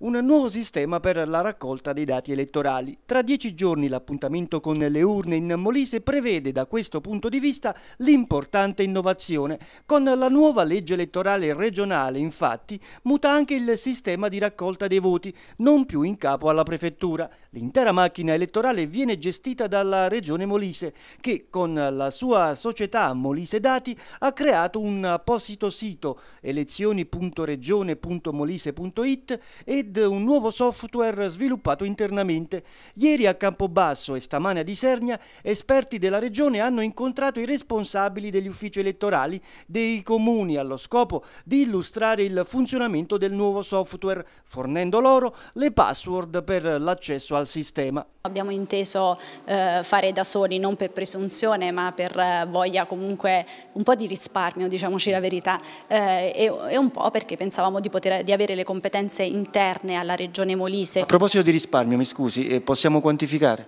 un nuovo sistema per la raccolta dei dati elettorali. Tra dieci giorni l'appuntamento con le urne in Molise prevede da questo punto di vista l'importante innovazione. Con la nuova legge elettorale regionale infatti muta anche il sistema di raccolta dei voti, non più in capo alla prefettura. L'intera macchina elettorale viene gestita dalla regione Molise che con la sua società Molise Dati ha creato un apposito sito elezioni.regione.molise.it e Grid, un nuovo software sviluppato internamente. Ieri a Campobasso e stamane a Disernia, esperti della regione hanno incontrato i responsabili degli uffici elettorali dei comuni allo scopo di illustrare il funzionamento del nuovo software, fornendo loro le password per l'accesso al sistema. Abbiamo inteso eh, fare da soli, non per presunzione, ma per eh, voglia comunque un po' di risparmio, diciamoci la verità, eh, e, e un po' perché pensavamo di, poter, di avere le competenze interne interne alla regione Molise. A proposito di risparmio, mi scusi, eh, possiamo quantificare?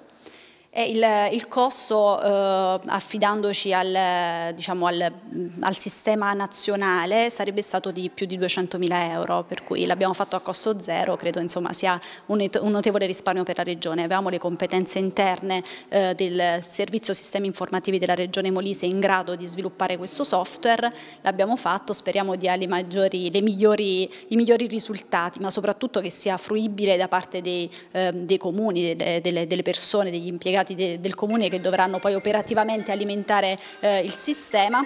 Il, il, costo, eh, affidandoci al, diciamo al, al, sistema nazionale, sarebbe stato di più di 200.000 euro, per cui l'abbiamo fatto a costo zero, credo insomma, sia un, un, notevole risparmio per la Regione. Avevamo le competenze interne eh, del Servizio Sistemi Informativi della Regione Molise in grado di sviluppare questo software, l'abbiamo fatto, speriamo di avere maggiori, migliori, i migliori risultati, ma soprattutto che sia fruibile da parte dei, eh, dei comuni, delle, delle persone, degli impiegati delegati de, del comune che dovranno poi operativamente alimentare eh, il sistema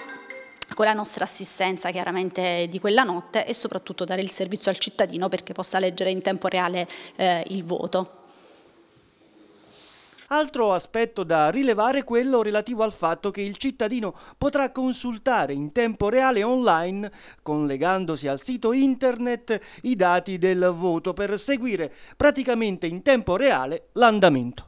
con la nostra assistenza chiaramente di quella notte e soprattutto dare il servizio al cittadino perché possa leggere in tempo reale eh, il voto. Altro aspetto da rilevare è quello relativo al fatto che il cittadino potrà consultare in tempo reale online, collegandosi al sito internet, i dati del voto per seguire praticamente in tempo reale l'andamento.